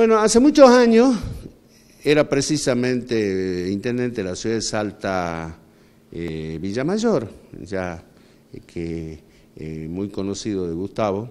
Bueno, hace muchos años era precisamente eh, intendente de la ciudad de Salta, eh, Villamayor, ya eh, que muy conocido de Gustavo,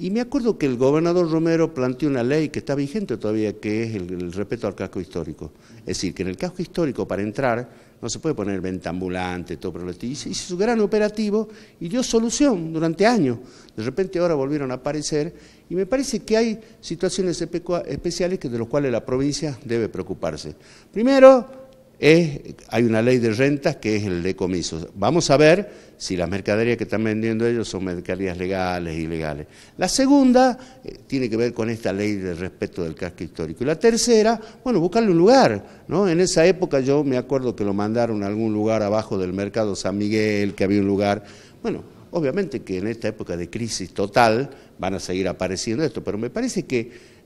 y me acuerdo que el gobernador Romero planteó una ley que está vigente todavía, que es el, respeto al casco histórico. Es decir, que en el casco histórico para entrar no se puede poner venta ambulante, todo se hizo su gran operativo y dio solución durante años. De repente ahora volvieron a aparecer y me parece que hay situaciones especiales que de las cuales la provincia debe preocuparse. Primero, hay una ley de rentas que es el decomiso. Vamos a ver si las mercaderías que están vendiendo ellos son mercaderías legales, ilegales. La segunda eh, tiene que ver con esta ley de respeto del casco histórico. Y la tercera, bueno, buscarle un lugar. ¿no? En esa época yo me acuerdo que lo mandaron a algún lugar abajo del mercado San Miguel, que había un lugar. Bueno, Obviamente que en esta época de crisis total van a seguir apareciendo esto, pero me parece que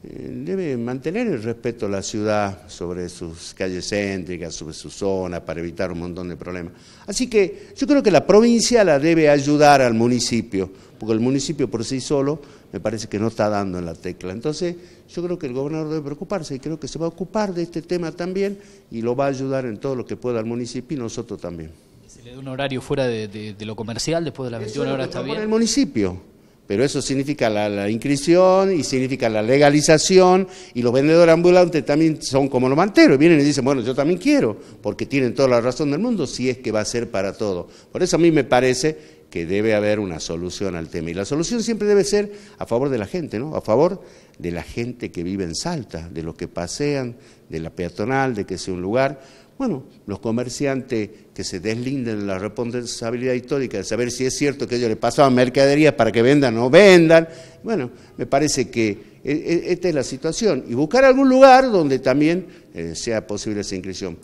eh, debe mantener el respeto a la ciudad sobre sus calles céntricas, sobre su zona, para evitar un montón de problemas. Así que yo creo que la provincia la debe ayudar al municipio, porque el municipio por sí solo me parece que no está dando en la tecla. Entonces yo creo que el gobernador debe preocuparse y creo que se va a ocupar de este tema también y lo va a ayudar en todo lo que pueda al municipio y nosotros también. ¿Se le da un horario fuera de, lo comercial después de las 21 horas? Está el municipio. Pero eso significa la, inscripción y significa la legalización y los vendedores ambulantes también son como los manteros, vienen y dicen, bueno, yo también quiero, porque tienen toda la razón del mundo si es que va a ser para todo. Por eso a mí me parece que debe haber una solución al tema y la solución siempre debe ser a favor de la gente, ¿no? A favor de la gente que vive en Salta, de los que pasean, de la peatonal, de que sea un lugar bueno, los comerciantes que se deslinden de la responsabilidad histórica de saber si es cierto que ellos le pasaban mercaderías para que vendan o no vendan, bueno, me parece que e, e, esta es la situación. Y buscar algún lugar donde también eh, sea posible esa inscripción.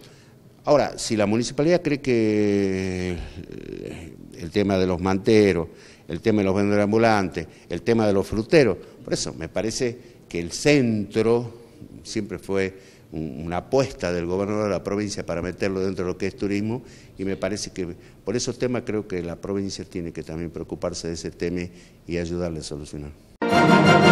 Ahora, si la municipalidad cree que eh, el tema de los manteros, el tema de los vendedores ambulantes, el tema de los fruteros, por eso me parece que el centro siempre fue una apuesta del gobernador de la provincia para meterlo dentro de lo que es turismo y me parece que por esos temas creo que la provincia tiene que también preocuparse de ese tema y ayudarle a solucionar.